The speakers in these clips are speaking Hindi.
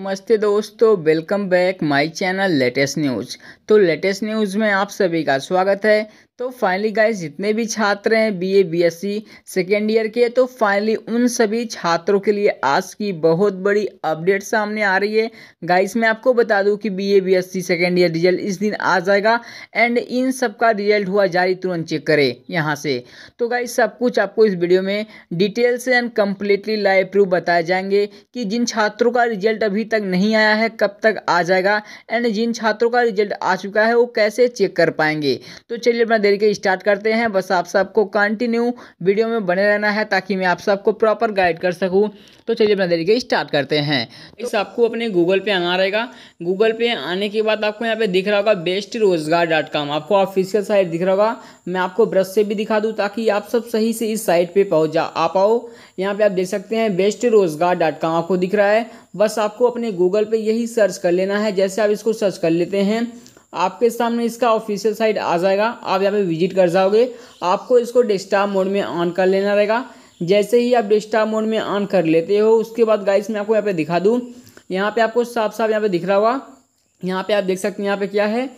नमस्ते दोस्तों welcome back my channel latest news तो लेटेस्ट न्यूज़ में आप सभी का स्वागत है तो फाइनली गाइज जितने भी छात्र हैं बीए बीएससी सेकेंड ईयर के तो फाइनली उन सभी छात्रों के लिए आज की बहुत बड़ी अपडेट सामने आ रही है गाइज मैं आपको बता दूं कि BA BSc second year result इस दिन आ जाएगा एंड इन सब का रिजल्ट हुआ जारी तुरंत चेक करें यहां से तो गाइज सब कुछ आपको इस वीडियो में डिटेल से एंड कम्प्लीटली लाइव प्रूफ बताए जाएंगे कि जिन छात्रों का रिजल्ट अभी तक नहीं आया है कब तक आ जाएगा एंड जिन छात्रों का रिजल्ट आ चुका है वो कैसे चेक कर पाएंगे तो चलिए अपना देर के स्टार्ट करते हैं बस आप सबको कंटिन्यू वीडियो में बने रहना है ताकि मैं आप सबको प्रॉपर गाइड कर सकूँ तो चलिए अपना तरीके के स्टार्ट करते हैं इस आपको अपने गूगल पे आना रहेगा गूगल पे आने के बाद आपको यहाँ पे दिख रहा होगा बेस्ट रोजगार डॉट कॉम आपको ऑफिशियल साइट दिख रहा होगा मैं आपको ब्रश से भी दिखा दूँ ताकि आप सब सही से इस साइट पर पहुँच जा आ पाओ यहाँ पे आप देख सकते हैं बेस्ट रोजगार डॉट कॉम आपको दिख रहा है बस आपको अपने गूगल पे यही सर्च कर लेना है जैसे आप इसको सर्च कर लेते हैं आपके सामने इसका ऑफिशियल साइट आ जाएगा आप यहाँ पे विजिट कर जाओगे आपको इसको डेस्कटॉप मोड में ऑन कर लेना रहेगा जैसे ही आप डेस्कटॉप मोड में ऑन कर लेते हो उसके बाद गाइस मैं आपको यहाँ पे दिखा दूँ यहाँ पे आपको साफ साफ यहाँ पे दिख रहा होगा यहाँ पे आप देख सकते हैं यहाँ पे क्या है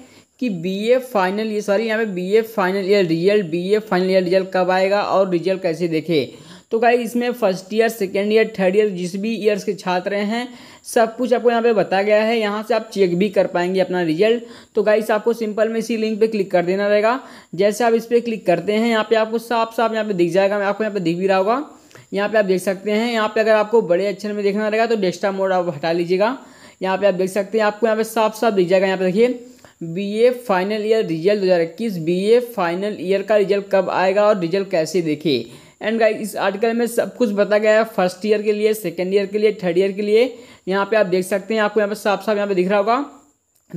कि ए फाइनल ये सॉरी यहाँ पे A final year result A final year result कब आएगा और रिजल्ट कैसे देखे तो गाई इसमें first year second year third year जिस भी ईयर्स के छात्र हैं सब कुछ आपको यहाँ पे बताया गया है यहाँ से आप चेक भी कर पाएंगे अपना रिजल्ट तो गाइस आपको सिंपल में इसी लिंक पे क्लिक कर देना रहेगा जैसे आप इस पर क्लिक करते हैं यहाँ पे आपको साफ साफ यहाँ पे दिख जाएगा मैं आपको यहाँ पे दिख भी रहा होगा यहाँ पे आप देख सकते हैं यहाँ पे अगर आपको बड़े अक्षर में देखना रहेगा तो डेस्टा मोड आप हटा लीजिएगा यहाँ पे आप देख सकते हैं आपको यहाँ पे साफ साफ दिख जाएगा यहाँ पे देखिए A final year result B A final year का रिजल्ट कब आएगा और रिजल्ट कैसे देखिए एंड गाइस इस आर्टिकल में सब कुछ बताया गया है फर्स्ट ईयर के लिए सेकेंड ईयर के लिए थर्ड ईयर के लिए यहाँ पे आप देख सकते हैं आपको यहाँ पे साफ साफ यहाँ पे दिख रहा होगा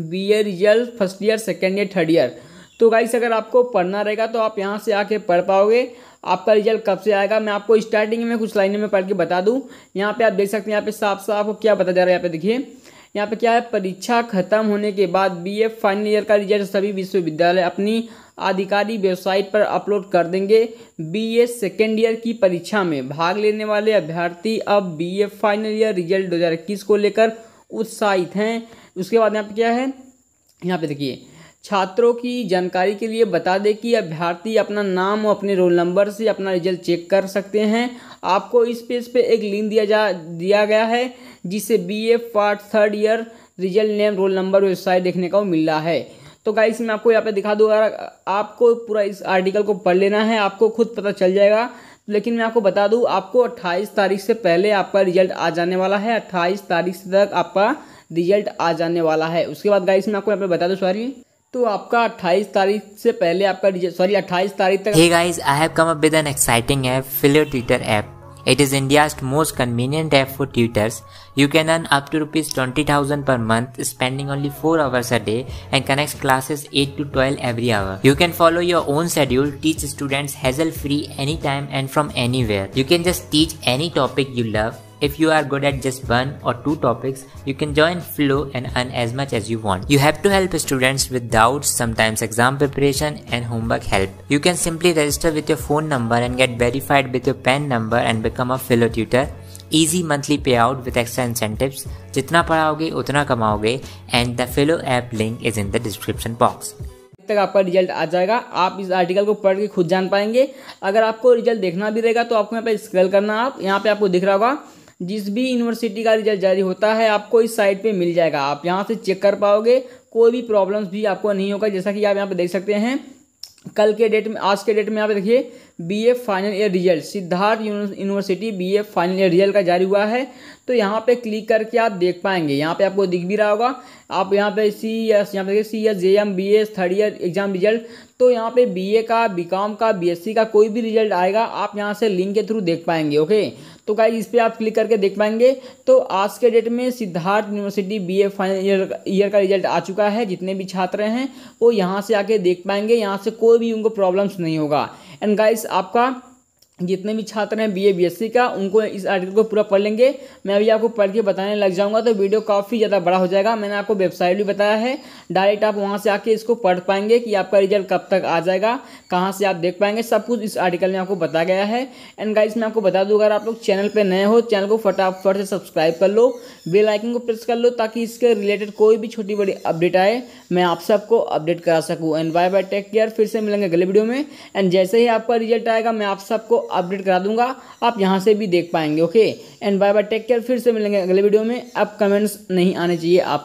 B A result first year second year third year तो गाइस अगर आपको पढ़ना रहेगा तो आप यहाँ से आके पढ़ पाओगे आपका रिजल्ट कब से आएगा मैं आपको स्टार्टिंग में कुछ लाइनों में पढ़ के बता दूँ यहाँ पे आप देख सकते हैं यहाँ पे साफ साफ क्या बता जा रहा है यहाँ पे देखिए यहाँ पे क्या है परीक्षा खत्म होने के बाद बी ए फाइनल ईयर का रिजल्ट सभी विश्वविद्यालय अपनी आधिकारिक वेबसाइट पर अपलोड कर देंगे बीए सेकेंड ईयर की परीक्षा में भाग लेने वाले अभ्यर्थी अब बीए फाइनल ईयर रिजल्ट दो हज़ार इक्कीस को लेकर उत्साहित हैं उसके बाद यहाँ पे क्या है यहाँ पे देखिए छात्रों की जानकारी के लिए बता दें कि अभ्यर्थी अपना नाम और अपने रोल नंबर से अपना रिजल्ट चेक कर सकते हैं आपको इस पेज पे एक लिंक दिया जा दिया गया है जिसे B A part third year result name roll number website देखने को मिल रहा है तो गाइस मैं आपको यहाँ पे दिखा दूँगा आपको पूरा इस आर्टिकल को पढ़ लेना है आपको खुद पता चल जाएगा लेकिन मैं आपको बता दूँ आपको 28 तारीख से पहले आपका रिजल्ट आ जाने वाला है 28 तारीख तक आपका रिजल्ट आ जाने वाला है उसके बाद गाइस मैं आपको यहाँ पे बता दूँ सॉरी तो आपका 28 तारीख से पहले आपका सॉरी 28 तारीख तक guys I have come up with an exciting app Filo tutor app It is India's most convenient app for tutors. You can earn up to rupees 20,000 per month spending only 4 hours a day and connects classes 8 to 12 every hour. You can follow your own schedule, teach students hassle free anytime and from anywhere. You can just teach any topic you love If you are good at just one or two topics, you can join Flow and earn as much as you want. You have to help students with doubts, sometimes exam preparation and homework help. You can simply register with your phone number and get verified with your PAN number and become a Flow tutor. Easy monthly pay out with extra incentives जितना पढ़ाओगे उतना कमाओगे and the Filo app link is in the description box तक आपका रिजल्ट आ जाएगा आप इस आर्टिकल को पढ़ के खुद जान पाएंगे अगर आपको रिजल्ट देखना भी रहेगा तो आपको यहाँ पे स्क्रॉल करना आप यहाँ पे आपको दिख रहा होगा जिस भी यूनिवर्सिटी का रिजल्ट जारी होता है आपको इस साइट पे मिल जाएगा आप यहाँ से चेक कर पाओगे कोई भी प्रॉब्लम्स भी आपको नहीं होगा जैसा कि आप यहाँ पे देख सकते हैं कल के डेट में आज के डेट में यहाँ पे देखिए BA final year result Siddharth university BA final year result का जारी हुआ है तो यहाँ पे क्लिक करके आप देख पाएंगे यहाँ पे आपको दिख भी रहा होगा आप यहाँ पे सी एस यहाँ पे देखिए C S J M B S third year exam result तो यहाँ पे बीए का बीकॉम का बीएससी का कोई भी रिजल्ट आएगा आप यहाँ से लिंक के थ्रू देख पाएंगे ओके तो गाइज इस पर आप क्लिक करके देख पाएंगे तो आज के डेट में Siddharth university B A final year year का रिजल्ट आ चुका है जितने भी छात्र हैं वो यहाँ से आके देख पाएंगे यहाँ से कोई भी उनको प्रॉब्लम्स नहीं होगा एंड गाइज आपका जितने भी छात्र हैं एस सी का उनको इस आर्टिकल को पूरा पढ़ लेंगे मैं अभी आपको पढ़ के बताने लग जाऊंगा तो वीडियो काफ़ी ज़्यादा बड़ा हो जाएगा मैंने आपको वेबसाइट भी बताया है डायरेक्ट आप वहाँ से आके इसको पढ़ पाएंगे कि आपका रिजल्ट कब तक आ जाएगा कहाँ से आप देख पाएंगे सब कुछ इस आर्टिकल में आपको बताया गया है एंड गाइस मैं आपको बता दूँ अगर आप लोग चैनल पर नए हो चैनल को फटाफट से सब्सक्राइब कर लो बेलाइकन को प्रेस कर लो ताकि इसके रिलेटेड कोई भी छोटी बड़ी अपडेट आए मैं आप सबको अपडेट करा सकूँ and bye bye take care फिर से मिलेंगे अगले वीडियो में एंड जैसे ही आपका रिजल्ट आएगा मैं आप सबको अपडेट करा दूंगा आप यहाँ से भी देख पाएंगे okay and bye bye take care फिर से मिलेंगे अगले वीडियो में अब कमेंट्स नहीं आने चाहिए आप